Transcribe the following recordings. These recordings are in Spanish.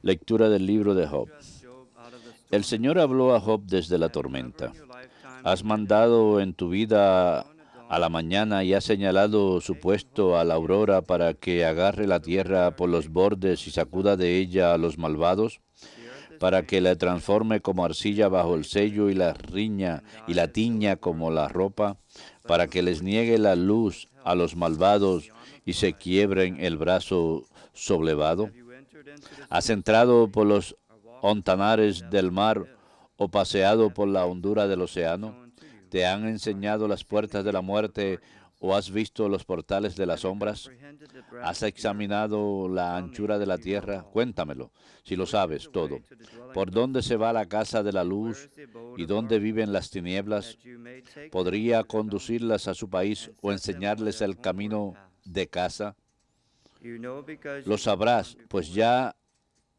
Lectura del libro de Job. El Señor habló a Job desde la tormenta. Has mandado en tu vida a la mañana y has señalado su puesto a la aurora para que agarre la tierra por los bordes y sacuda de ella a los malvados, para que la transforme como arcilla bajo el sello y la riña y la tiña como la ropa, para que les niegue la luz a los malvados y se quiebren el brazo soblevado? ¿Has entrado por los ontanares del mar o paseado por la hondura del océano? ¿Te han enseñado las puertas de la muerte o has visto los portales de las sombras? ¿Has examinado la anchura de la tierra? Cuéntamelo, si lo sabes todo. ¿Por dónde se va la casa de la luz y dónde viven las tinieblas? ¿Podría conducirlas a su país o enseñarles el camino de casa? Lo sabrás, pues ya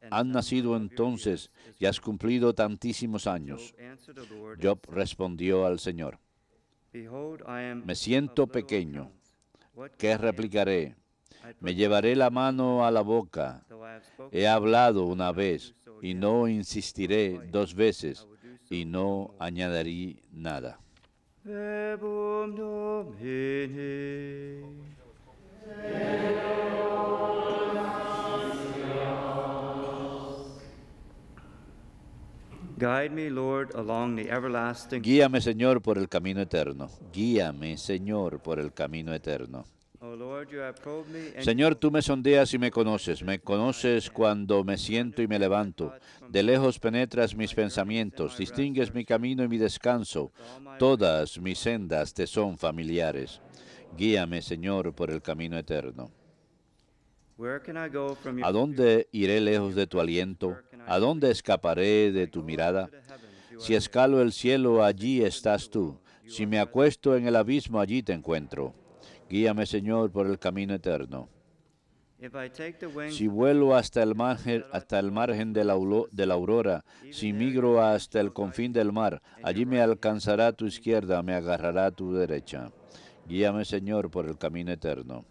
han nacido entonces y has cumplido tantísimos años. Job respondió al Señor, me siento pequeño, ¿qué replicaré? Me llevaré la mano a la boca. He hablado una vez y no insistiré dos veces y no añadiré nada. Guíame, Señor, por el camino eterno. Guíame, Señor, por el camino eterno. Oh, Señor, tú me sondeas y me conoces. Me conoces cuando me siento y me levanto. De lejos penetras mis pensamientos, distingues mi camino y mi descanso. Todas mis sendas te son familiares. Guíame, Señor, por el camino eterno. ¿A dónde iré lejos de tu aliento? ¿A dónde escaparé de tu mirada? Si escalo el cielo, allí estás tú. Si me acuesto en el abismo, allí te encuentro. Guíame, Señor, por el camino eterno. Si vuelo hasta el margen, de, de la aurora, si migro hasta el confín del mar, allí me alcanzará tu izquierda, me agarrará tu derecha. Guíame, Señor, por el camino eterno.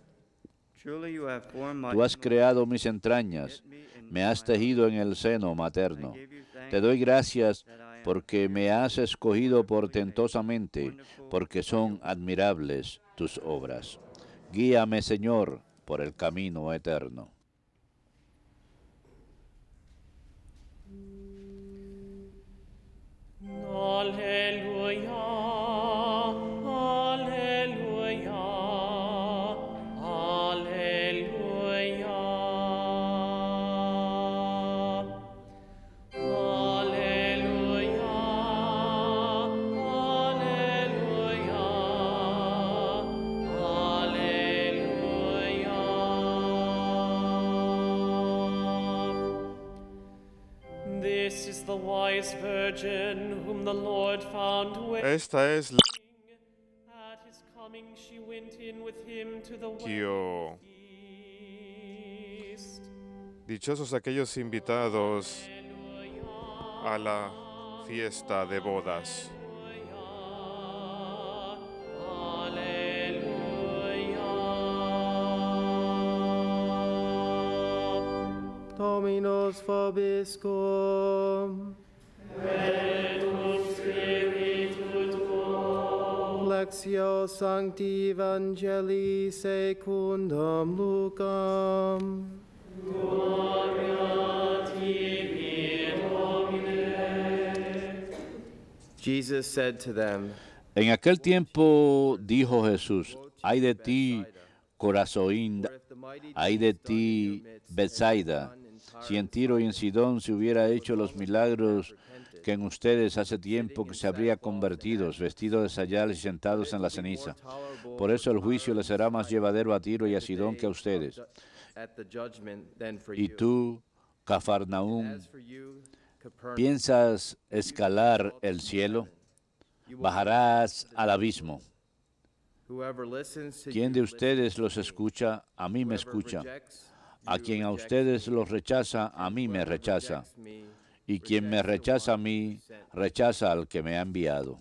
Tú has creado mis entrañas, me has tejido en el seno materno. Te doy gracias porque me has escogido portentosamente, porque son admirables tus obras. Guíame, Señor, por el camino eterno. Esta es la Dichosos aquellos invitados a la fiesta de bodas. hominos vobiscum. Et Lectio Sancti Evangelii secundum Lucam. Gloria tibi, Domine. Jesus said to them, En aquel tiempo dijo Jesús, ay de ti, Corazoín, ay de ti, Bethsaida, si en Tiro y en Sidón se hubiera hecho los milagros que en ustedes hace tiempo que se habría convertido, vestidos de sayales y sentados en la ceniza. Por eso el juicio le será más llevadero a Tiro y a Sidón que a ustedes. Y tú, Cafarnaúm, ¿piensas escalar el cielo? Bajarás al abismo. Quien de ustedes los escucha, a mí me escucha. A quien a ustedes los rechaza, a mí me rechaza. Y quien me rechaza a mí, rechaza al que me ha enviado.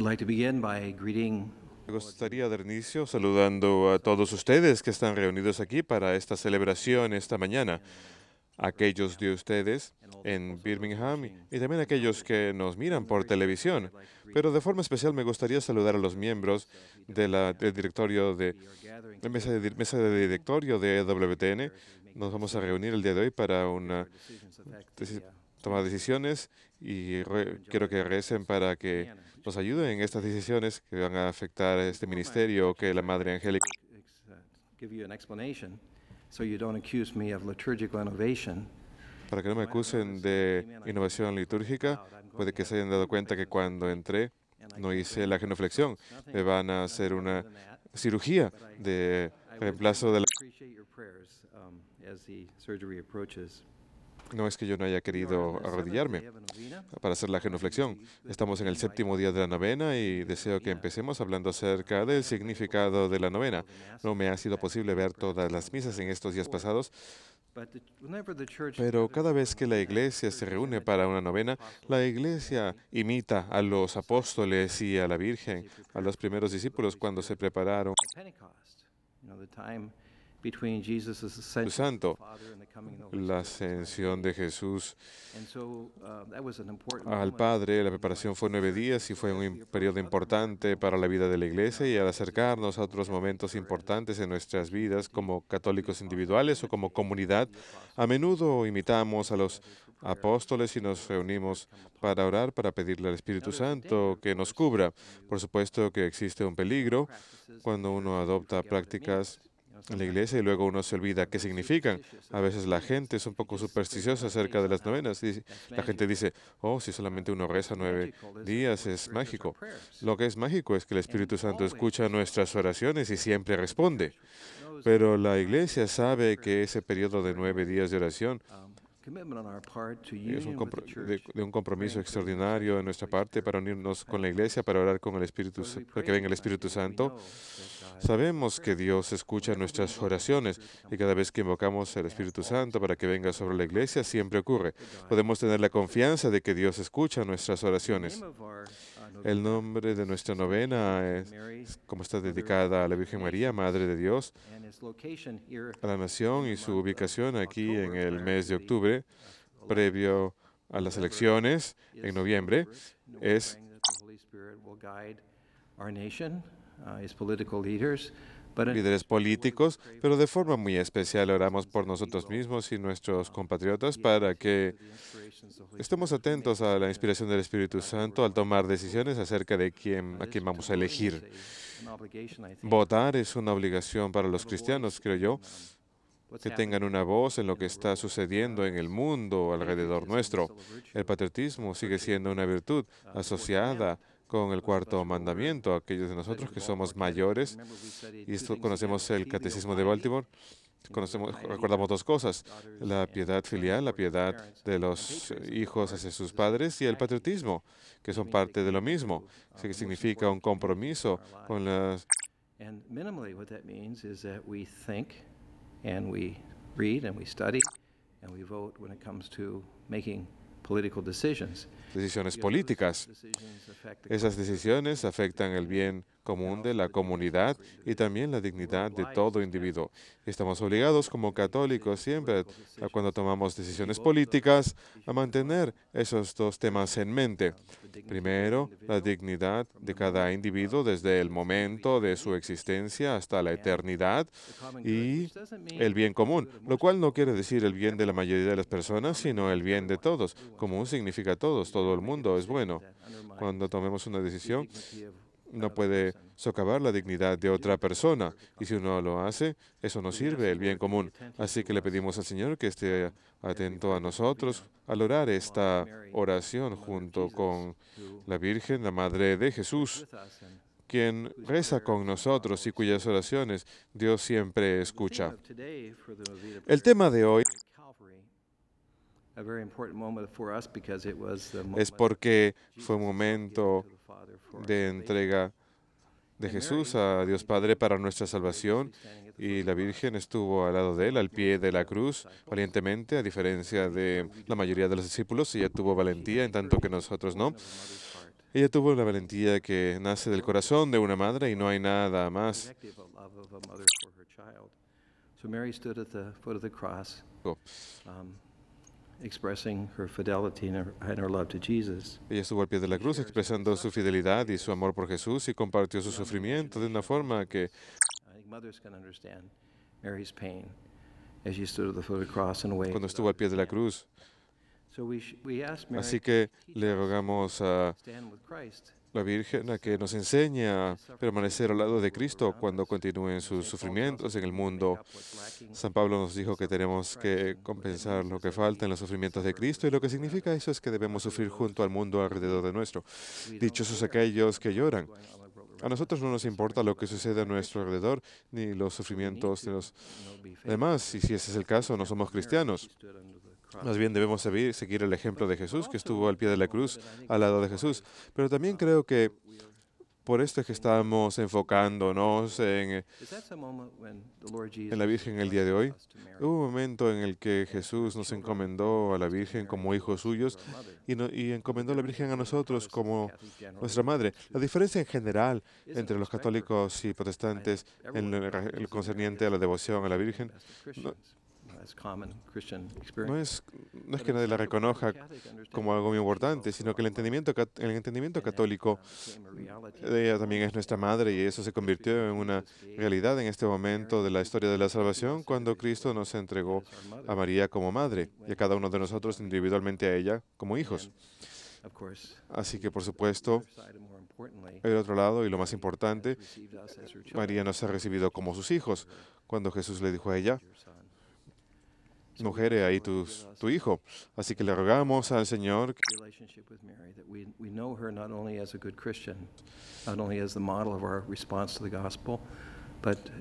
Me gustaría dar inicio saludando a todos ustedes que están reunidos aquí para esta celebración esta mañana. Aquellos de ustedes en Birmingham y también aquellos que nos miran por televisión. Pero de forma especial me gustaría saludar a los miembros de la, del directorio de, de mesa, de mesa de directorio de e WTN. Nos vamos a reunir el día de hoy para una tomar decisiones y quiero que recen para que nos ayuden en estas decisiones que van a afectar a este ministerio que la Madre Angélica. Para que no me acusen pues, de eh, innovación litúrgica, puede que se hayan dado cuenta que cuando entré no hice la genoflexión. Me van a hacer una cirugía de reemplazo de la... No es que yo no haya querido arrodillarme para hacer la genuflexión. Estamos en el séptimo día de la novena y deseo que empecemos hablando acerca del significado de la novena. No me ha sido posible ver todas las misas en estos días pasados, pero cada vez que la iglesia se reúne para una novena, la iglesia imita a los apóstoles y a la Virgen, a los primeros discípulos cuando se prepararon Santo, la ascensión de Jesús uh, al Padre. La preparación fue nueve días y fue un periodo importante para la vida de la Iglesia y al acercarnos a otros momentos importantes en nuestras vidas como católicos individuales o como comunidad, a menudo imitamos a los apóstoles y nos reunimos para orar, para pedirle al Espíritu Santo que nos cubra. Por supuesto que existe un peligro cuando uno adopta prácticas en la iglesia y luego uno se olvida qué significan. A veces la gente es un poco supersticiosa acerca de las novenas. la gente dice, oh, si solamente uno reza nueve días es mágico. Lo que es mágico es que el Espíritu Santo escucha nuestras oraciones y siempre responde. Pero la iglesia sabe que ese periodo de nueve días de oración um, es un de, un compromiso extraordinario de nuestra parte para unirnos con la iglesia, para orar con el Espíritu, para que venga el Espíritu Santo. Sabemos que Dios escucha nuestras oraciones y cada vez que invocamos al Espíritu Santo para que venga sobre la iglesia, siempre ocurre. Podemos tener la confianza de que Dios escucha nuestras oraciones. El nombre de nuestra novena es como está dedicada a la Virgen María, Madre de Dios, a la nación y su ubicación aquí en el mes de octubre, previo a las elecciones en noviembre, es líderes políticos, pero de forma muy especial oramos por nosotros mismos y nuestros compatriotas para que estemos atentos a la inspiración del Espíritu Santo al tomar decisiones acerca de quién, a quién vamos a elegir. Votar es una obligación para los cristianos, creo yo, que tengan una voz en lo que está sucediendo en el mundo alrededor nuestro. El patriotismo sigue siendo una virtud asociada con el cuarto mandamiento, aquellos de nosotros que somos mayores, y esto conocemos el Catecismo de Baltimore, conocemos, recordamos dos cosas, la piedad filial, la piedad de los hijos hacia sus padres y el patriotismo, que son parte de lo mismo, que significa un compromiso con las... we read and we study decisiones políticas. Esas decisiones afectan el bien común de la comunidad y también la dignidad de todo individuo. Estamos obligados como católicos siempre, cuando tomamos decisiones políticas, a mantener esos dos temas en mente. Primero, la dignidad de cada individuo desde el momento de su existencia hasta la eternidad y el bien común, lo cual no quiere decir el bien de la mayoría de las personas, sino el bien de todos. Común significa todos, todo el mundo es bueno. Cuando tomemos una decisión, no puede socavar la dignidad de otra persona. Y si uno lo hace, eso no sirve el bien común. Así que le pedimos al Señor que esté atento a nosotros al orar esta oración junto con la Virgen, la Madre de Jesús, quien reza con nosotros y cuyas oraciones Dios siempre escucha. El tema de hoy es porque fue un momento de entrega de Jesús a Dios Padre para nuestra salvación y la Virgen estuvo al lado de él, al pie de la cruz, valientemente, a diferencia de la mayoría de los discípulos. Ella tuvo valentía, en tanto que nosotros no. Ella tuvo la valentía que nace del corazón de una madre y no hay nada más. Ella estuvo al pie de la cruz expresando su fidelidad y su amor por Jesús y compartió su sufrimiento de una forma que cuando estuvo al pie de la cruz. Así que le rogamos a la Virgen a que nos enseña a permanecer al lado de Cristo cuando continúen sus sufrimientos en el mundo. San Pablo nos dijo que tenemos que compensar lo que falta en los sufrimientos de Cristo y lo que significa eso es que debemos sufrir junto al mundo alrededor de nuestro. Dichosos aquellos que lloran. A nosotros no nos importa lo que sucede a nuestro alrededor ni los sufrimientos de los demás y si ese es el caso no somos cristianos. Más bien debemos seguir el ejemplo de Jesús, que estuvo al pie de la cruz, al lado de Jesús. Pero también creo que por esto es que estamos enfocándonos en, eh, la Virgen el día de hoy. Hubo un momento en el que Jesús nos encomendó a la Virgen como hijos suyos y, encomendó a la Virgen a nosotros como nuestra madre. La diferencia en general entre los católicos y protestantes en el, concerniente a la devoción a la Virgen, no es, no es que nadie la reconozca como algo muy importante, sino que el entendimiento, el entendimiento católico de ella también es nuestra madre y eso se convirtió en una realidad en este momento de la historia de la salvación cuando Cristo nos entregó a María como madre y a cada uno de nosotros individualmente a ella como hijos. Así que, por supuesto, el otro lado y lo más importante, María nos ha recibido como sus hijos. Cuando Jesús le dijo a ella, mujer mujeres, eh, ahí tus, tu hijo. Así que le rogamos al Señor que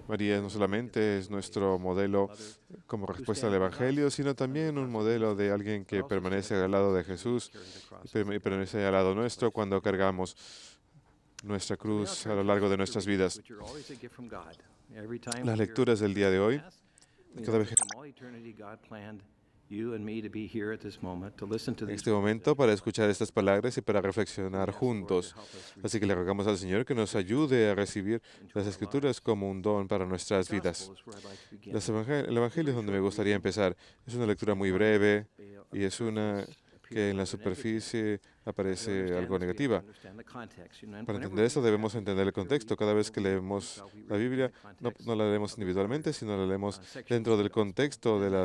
María no solamente es nuestro modelo como respuesta al Evangelio, sino también un modelo de alguien que permanece al lado de Jesús y permanece al lado nuestro cuando cargamos nuestra cruz a lo largo de nuestras vidas. Las lecturas del día de hoy en este momento para escuchar estas palabras y para reflexionar juntos. Así que le rogamos al Señor que nos ayude a recibir las Escrituras como un don para nuestras vidas. el Evangelio es donde me gustaría empezar. Es una lectura muy breve y es una que en la superficie aparece algo negativa. Para entender eso debemos entender el contexto. Cada vez que leemos la Biblia, no, no la leemos individualmente, sino la leemos dentro del contexto de la...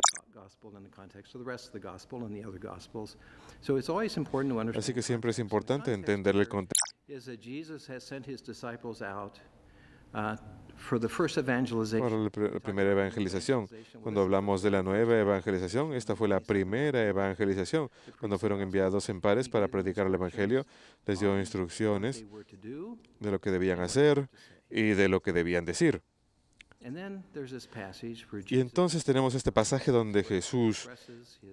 Así que siempre es importante entender el contexto. Para la primera evangelización, cuando hablamos de la nueva evangelización, esta fue la primera evangelización. Cuando fueron enviados en pares para predicar el Evangelio, les dio instrucciones de lo que debían hacer y de lo que debían decir. Y entonces tenemos este pasaje donde Jesús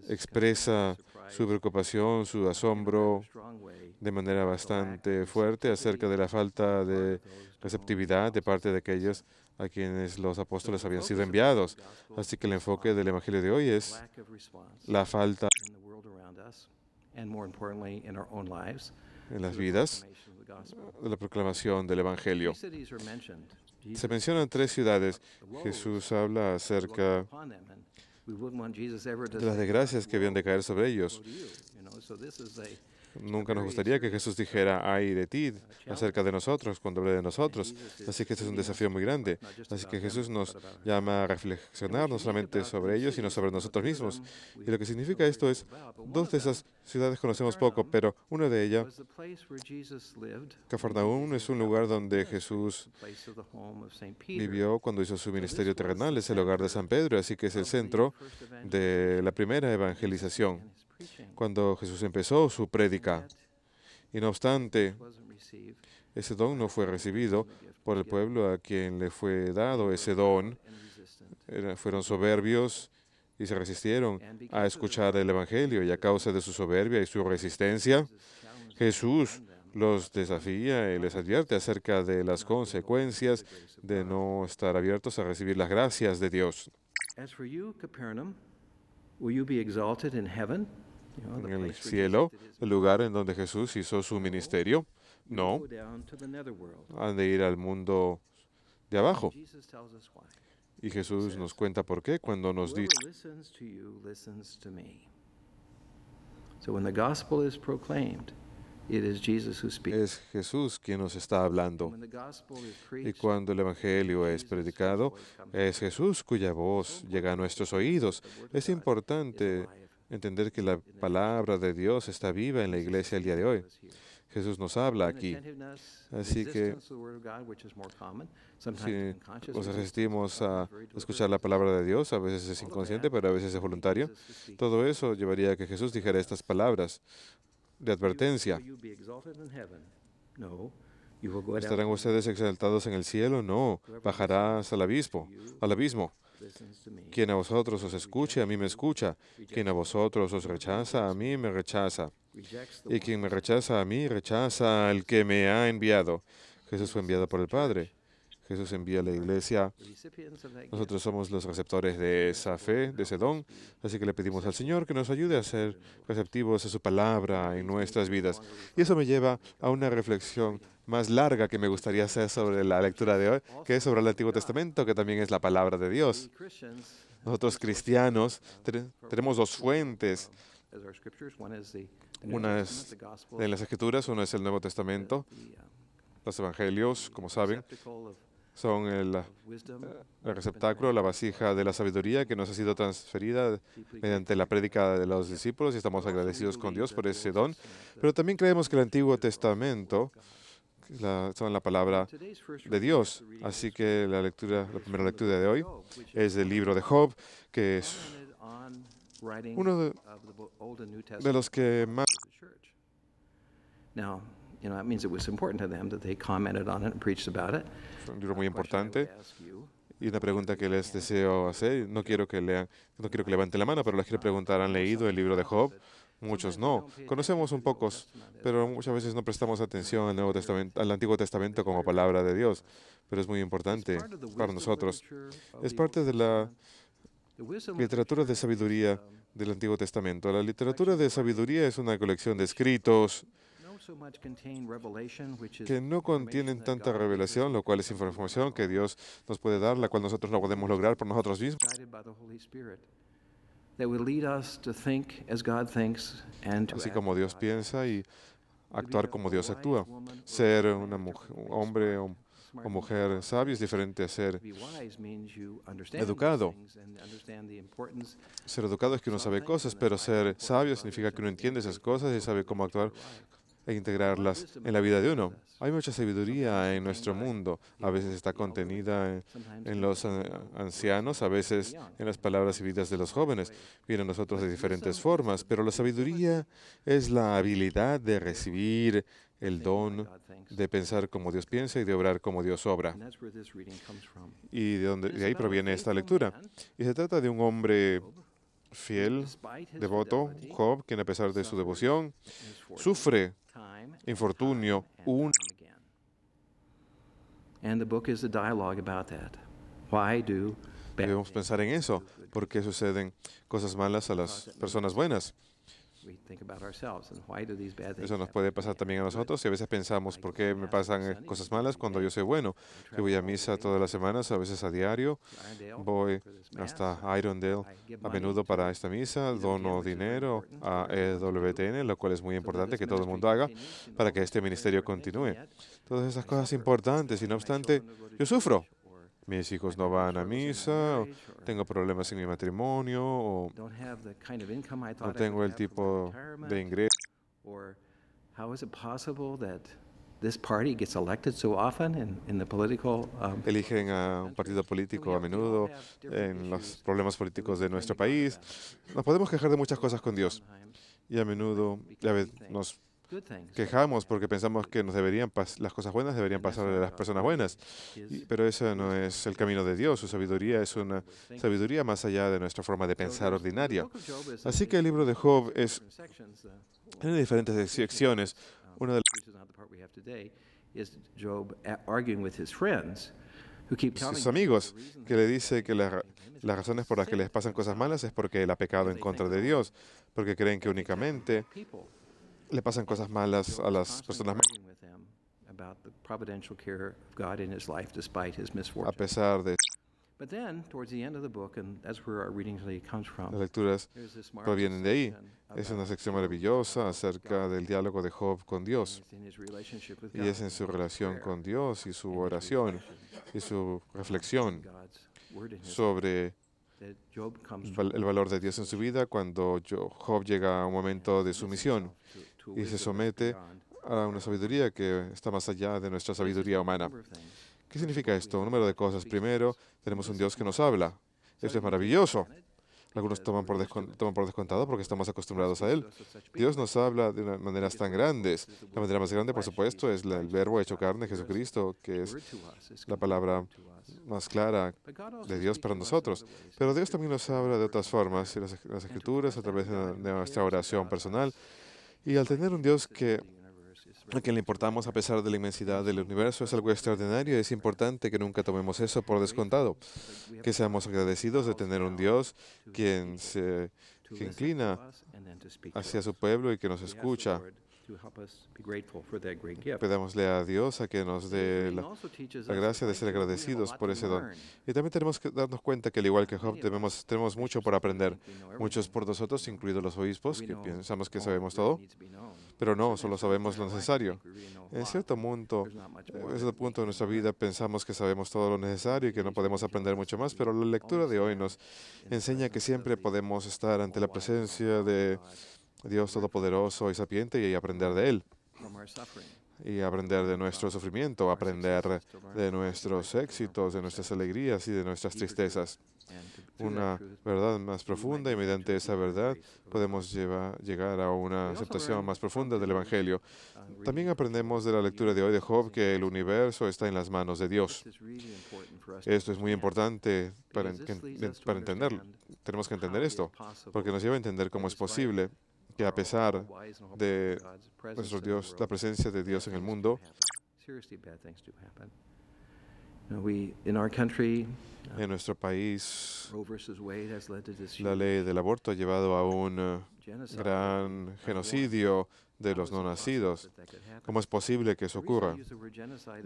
expresa su preocupación, su asombro de manera bastante fuerte acerca de la falta de receptividad de parte de aquellos a quienes los apóstoles habían sido enviados. Así que el enfoque del Evangelio de hoy es la falta en las vidas de la proclamación del Evangelio. Se mencionan tres ciudades. Jesús habla acerca de las desgracias que habían de caer sobre ellos. Nunca nos gustaría que Jesús dijera, ay de ti, acerca de nosotros, cuando hable de nosotros. Así que este es un desafío muy grande. Así que Jesús nos llama a reflexionar no solamente sobre ellos, sino sobre nosotros mismos. Y lo que significa esto es, dos de esas ciudades conocemos poco, pero una de ellas, Cafarnaúm, es un lugar donde Jesús vivió cuando hizo su ministerio terrenal, es el hogar de San Pedro, así que es el centro de la primera evangelización cuando Jesús empezó su prédica. Y no obstante, ese don no fue recibido por el pueblo a quien le fue dado ese don. fueron soberbios y se resistieron a escuchar el Evangelio. Y a causa de su soberbia y su resistencia, Jesús los desafía y les advierte acerca de las consecuencias de no estar abiertos a recibir las gracias de Dios en el cielo, el lugar en donde Jesús hizo su ministerio. No, han de ir al mundo de abajo. Y Jesús nos cuenta por qué cuando nos dice, es Jesús quien nos está hablando. Y cuando el Evangelio es predicado, es Jesús cuya voz llega a nuestros oídos. Es importante entender que la palabra de Dios está viva en la iglesia el día de hoy. Jesús nos habla aquí. Así que si nos resistimos a escuchar la palabra de Dios, a veces es inconsciente, pero a veces es voluntario, todo eso llevaría a que Jesús dijera estas palabras de advertencia. ¿Estarán ustedes exaltados en el cielo? No, bajarás al abismo, al abismo. Quien a vosotros os escuche, a mí me escucha. Quien a vosotros os rechaza, a mí me rechaza. Y quien me rechaza a mí, rechaza al que me ha enviado. Jesús fue enviado por el Padre. Jesús envía a la iglesia. Nosotros somos los receptores de esa fe, de ese don. Así que le pedimos al Señor que nos ayude a ser receptivos a su palabra en nuestras vidas. Y eso me lleva a una reflexión más larga que me gustaría hacer sobre la lectura de hoy, que es sobre el Antiguo Testamento, que también es la palabra de Dios. Nosotros cristianos tenemos dos fuentes una es en las Escrituras, una es el Nuevo Testamento, los Evangelios, como saben, son eh, el, receptáculo, la vasija de la sabiduría que nos ha sido transferida mediante la prédica de los discípulos y estamos agradecidos con Dios por ese don. Pero también creemos que el Antiguo Testamento la, son la palabra de Dios. Así que la lectura, la primera lectura de hoy es del libro de Job, que es uno de, de los que más es un libro muy importante. Y una pregunta que les deseo hacer, no quiero que lean, no quiero que levanten la mano, pero les quiero preguntar, ¿han leído el libro de Job? Muchos no. Conocemos un pocos, pero muchas veces no prestamos atención al, Nuevo Testamento, al Antiguo Testamento como palabra de Dios. Pero es muy importante para nosotros. Es parte de la literatura de sabiduría del Antiguo Testamento. La literatura de sabiduría es una colección de escritos, que no contienen tanta revelación, lo cual es información que Dios nos puede dar, la cual nosotros no podemos lograr por nosotros mismos. Así como Dios piensa y actuar como Dios actúa. Ser una mujer, un hombre o, o mujer sabio es diferente a ser educado. Ser educado es que uno sabe cosas, pero ser sabio significa que uno entiende esas cosas y sabe cómo actuar e integrarlas en la vida de uno. Hay mucha sabiduría en nuestro mundo. A veces está contenida en, los ancianos, a veces en las palabras y vidas de los jóvenes. Vienen nosotros de diferentes formas, pero la sabiduría es la habilidad de recibir el don de pensar como Dios piensa y de obrar como Dios obra. Y de ahí proviene esta lectura. Y se trata de un hombre fiel, devoto, Job, quien a pesar de su devoción, sufre infortunio un Debemos pensar en eso, qué suceden cosas malas a las personas buenas. Eso nos puede pasar también a nosotros y a veces pensamos, ¿por qué me pasan eh, cosas malas cuando yo soy bueno? Yo voy a misa todas las semanas, a veces a diario, voy hasta Irondale a menudo para esta misa, dono dinero a WTN e lo cual es muy importante que todo el mundo haga para que este ministerio continúe. Todas esas cosas importantes y no obstante, yo sufro mis hijos no van a misa, tengo problemas en mi matrimonio, o no tengo el tipo de ingreso. Um, Eligen a un partido político a menudo en los problemas políticos de nuestro país. Nos podemos quejar de muchas cosas con Dios. Y a menudo, ya ves, nos quejamos porque pensamos que nos deberían las cosas buenas deberían pasar a las personas buenas. pero eso no es el camino de Dios. Su sabiduría es una sabiduría más allá de nuestra forma de pensar ordinaria. Así que el libro de Job es uh, tiene diferentes secciones. Uh, una de las sus amigos, que le dice que las razones por las que les pasan cosas malas es porque él ha pecado en contra de Dios, porque creen que únicamente le pasan cosas malas a las personas a pesar de pero then, towards the end of the book, and that's where our readings from. Las lecturas provienen de ahí. Es una sección maravillosa acerca del diálogo de Job con Dios. Y es en su relación con Dios y su oración y su reflexión sobre el valor de Dios en su vida cuando Job llega a un momento de sumisión y se somete a una sabiduría que está más allá de nuestra sabiduría humana. ¿Qué significa esto? Un número de cosas. Primero, tenemos un Dios que nos habla. Esto es maravilloso. Algunos toman por, descontado porque estamos acostumbrados a Él. Dios nos habla de maneras tan grandes. La manera más grande, por supuesto, es el verbo hecho carne, Jesucristo, que es la palabra más clara de Dios para nosotros. Pero Dios también nos habla de otras formas, las, escrituras, a través de nuestra oración personal, y al tener un Dios que a quien le importamos a pesar de la inmensidad del universo es algo extraordinario y es importante que nunca tomemos eso por descontado, que seamos agradecidos de tener un Dios quien se que inclina hacia su pueblo y que nos escucha. Pedámosle a Dios a que nos dé la, gracia de ser agradecidos por ese don. Y también tenemos que darnos cuenta que, al igual que Job, tenemos mucho por aprender. Muchos por nosotros, incluidos los obispos, que pensamos que sabemos todo, pero no, solo sabemos lo necesario. En cierto punto, en cierto punto de nuestra vida pensamos que sabemos todo lo necesario y que no podemos aprender mucho más, pero la lectura de hoy nos enseña que siempre podemos estar ante la presencia de Dios Todopoderoso y sapiente y aprender de Él. Y aprender de nuestro sufrimiento, aprender de nuestros éxitos, de nuestras alegrías y de nuestras tristezas. Una verdad más profunda y mediante esa verdad podemos llegar a una aceptación más profunda del Evangelio. Uh, También aprendemos de la lectura de hoy de Job que el universo está en las manos de Dios. Esto es muy importante para entenderlo. Tenemos que entender esto, porque nos lleva a entender cómo es posible que a pesar de nuestro Dios, la presencia de Dios en el mundo, uh, en nuestro país, la ley del aborto ha llevado a un uh, gran genocidio de los no nacidos. ¿Cómo es posible que eso ocurra?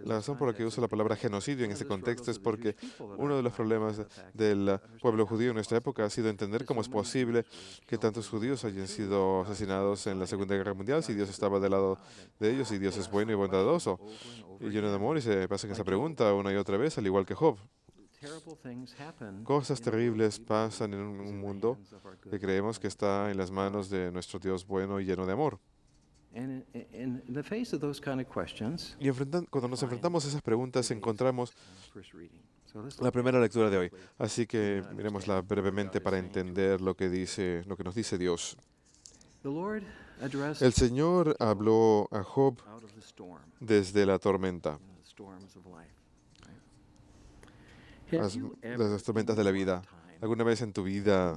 La razón por la que uso la palabra genocidio en este contexto es porque uno de los problemas del pueblo judío en nuestra época ha sido entender cómo es posible que tantos judíos hayan sido asesinados en la Segunda Guerra Mundial si Dios estaba del lado de ellos y Dios es bueno y bondadoso. Y lleno de amor y se pasan esa pregunta una y otra vez, al igual que Job. Cosas terribles pasan en un mundo que creemos que está en las manos de nuestro Dios bueno y lleno de amor. Y cuando nos enfrentamos a esas preguntas encontramos uh, la primera lectura de hoy. Así que uh, miremosla brevemente para entender lo que, dice, lo que nos dice Dios. El Señor habló a Job desde la tormenta, las tormentas de la vida. ¿Alguna vez en tu vida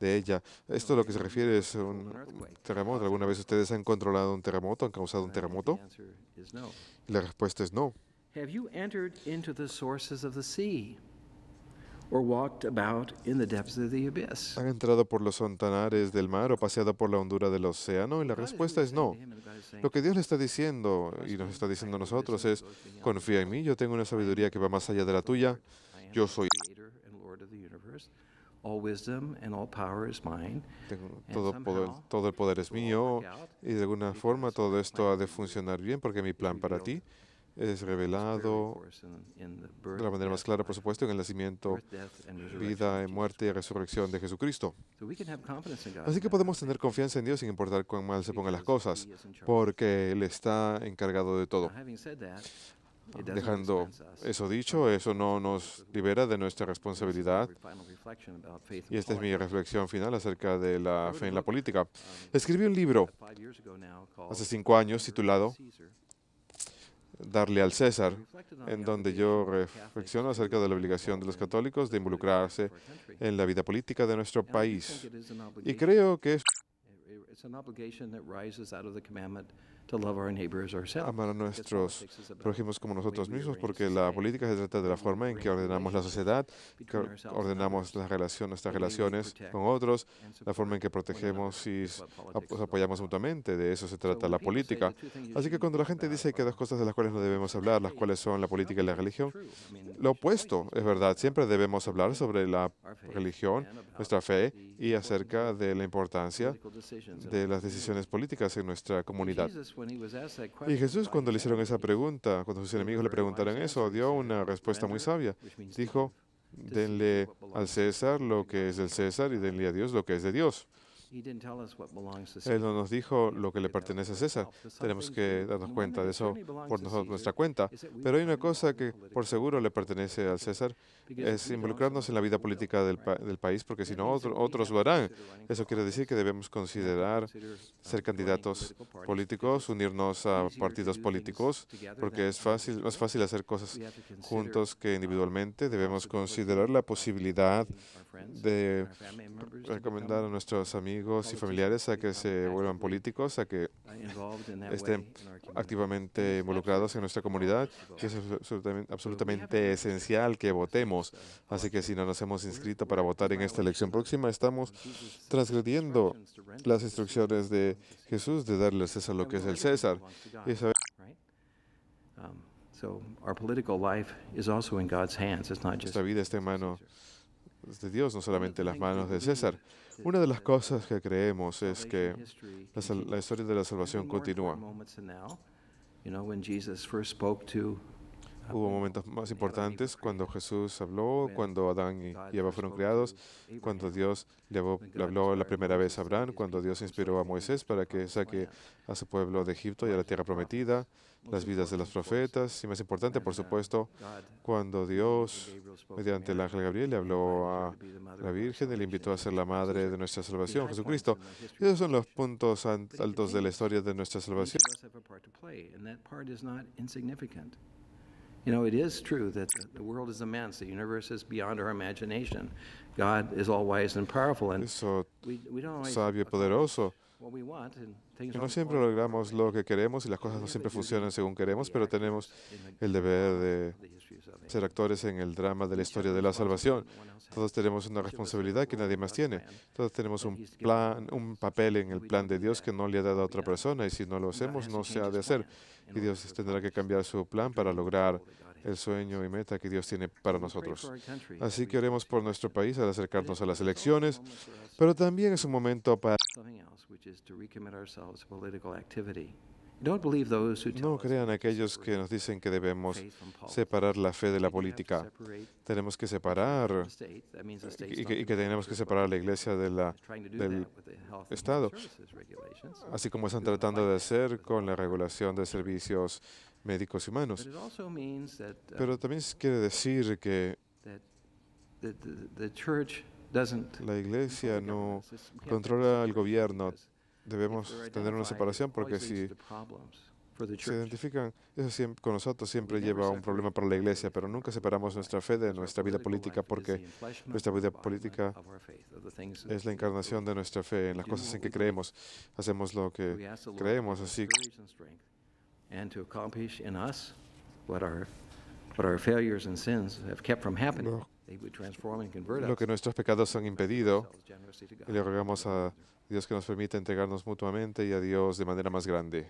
de ella. Esto a lo que se refiere es un terremoto. ¿Alguna vez ustedes han controlado un terremoto, han causado un terremoto? la respuesta es no. ¿Han entrado por los sontanares del mar o paseado por la hondura del océano? Y la respuesta es no. Lo que Dios le está diciendo y nos está diciendo a nosotros es, confía en mí, yo tengo una sabiduría que va más allá de la tuya, yo soy todo, todo el poder es mío y de alguna forma todo esto ha de funcionar bien porque mi plan para ti es revelado de la manera más clara, por supuesto, en el nacimiento, vida, muerte y resurrección de Jesucristo. Así que podemos tener confianza en Dios sin importar cuán mal se pongan las cosas, porque Él está encargado de todo. Dejando eso dicho, eso no nos libera de nuestra responsabilidad. Y esta es mi reflexión final acerca de la fe en la política. Um, Escribí un libro hace cinco años titulado Darle al César, en donde yo reflexiono acerca de la obligación de los católicos de involucrarse en la vida política de nuestro país. Y creo que es amar a nuestros prójimos como nosotros mismos, porque la política se trata de la forma en que ordenamos la sociedad, que ordenamos nuestras relaciones con otros, la forma en que protegemos y apoyamos mutuamente. De eso se trata la política. Así que cuando la gente dice que hay dos cosas de las cuales no debemos hablar, las cuales son la política y la religión, lo opuesto es verdad. Siempre debemos hablar sobre la religión, nuestra fe y acerca de la importancia de las decisiones políticas en nuestra comunidad. Y Jesús cuando le hicieron esa pregunta, cuando sus enemigos le preguntaron eso, dio una respuesta muy sabia. Dijo, denle al César lo que es del César y denle a Dios lo que es de Dios. Él no nos dijo lo que le pertenece a César. Tenemos que darnos cuenta de eso por nosotros, nuestra cuenta. Pero hay una cosa que por seguro le pertenece a César, es involucrarnos en la vida política del, país, porque si no, otros lo harán. Eso quiere decir que debemos considerar ser candidatos políticos, unirnos a partidos políticos, porque es fácil, más fácil hacer cosas juntos que um, individualmente. Debemos considerar la posibilidad de recomendar a nuestros amigos y familiares a que se vuelvan políticos, a que uh, estén activamente involucrados en nuestra comunidad, que es absolutamente esencial que votemos. Así que si no nos hemos inscrito para votar en esta elección próxima, estamos transgrediendo las instrucciones de Jesús de darle a César lo que es el César. Esta um, nuestra vida está en manos de Dios, no solamente en las manos de César. Una de las cosas que creemos es que la, historia de la salvación continúa. Uh, Hubo momentos más importantes cuando Jesús habló, cuando Adán y Eva fueron creados, cuando Dios le habló, la primera vez a Abraham, cuando Dios inspiró a Moisés para que saque a su pueblo de Egipto y a la tierra prometida las vidas de los profetas y más importante, por supuesto, cuando Dios, mediante el ángel Gabriel, le habló a la Virgen y le invitó a ser la madre de nuestra salvación, Jesucristo. esos son los puntos altos de la historia de nuestra salvación. You know, it is poderoso no siempre logramos lo que queremos y las cosas no siempre funcionan según queremos, pero tenemos el deber de ser actores en el drama de la historia de la salvación. Todos tenemos una responsabilidad que nadie más tiene. Todos tenemos un plan, un papel en el plan de Dios que no le ha dado a otra persona y si no lo hacemos no se ha de hacer. Y Dios tendrá que cambiar su plan para lograr el sueño y meta que Dios tiene para nosotros. Así que oremos por nuestro país al acercarnos a las elecciones, pero también es un momento para no crean aquellos que nos dicen que debemos separar la fe de la política. Tenemos que separar y que, tenemos que separar la iglesia del Estado, así como están tratando de hacer con la regulación de servicios médicos y humanos. Uh, Pero también quiere decir que la iglesia no controla al gobierno, debemos tener una separación porque si se identifican, eso siempre, con nosotros siempre lleva a un problema para la iglesia, pero nunca separamos nuestra fe de nuestra vida política porque nuestra vida política es la encarnación de nuestra fe en las cosas en que creemos. Hacemos lo que creemos, así lo, lo que nuestros pecados han impedido, y le rogamos a Dios que nos permite entregarnos mutuamente y a Dios de manera más grande.